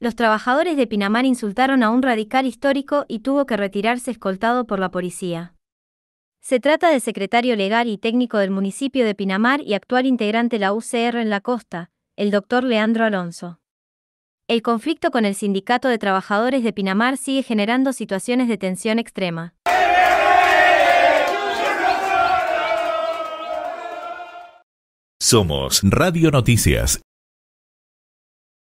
Los trabajadores de Pinamar insultaron a un radical histórico y tuvo que retirarse escoltado por la policía. Se trata del secretario legal y técnico del municipio de Pinamar y actual integrante de la UCR en la costa, el doctor Leandro Alonso. El conflicto con el sindicato de trabajadores de Pinamar sigue generando situaciones de tensión extrema. Somos Radio Noticias.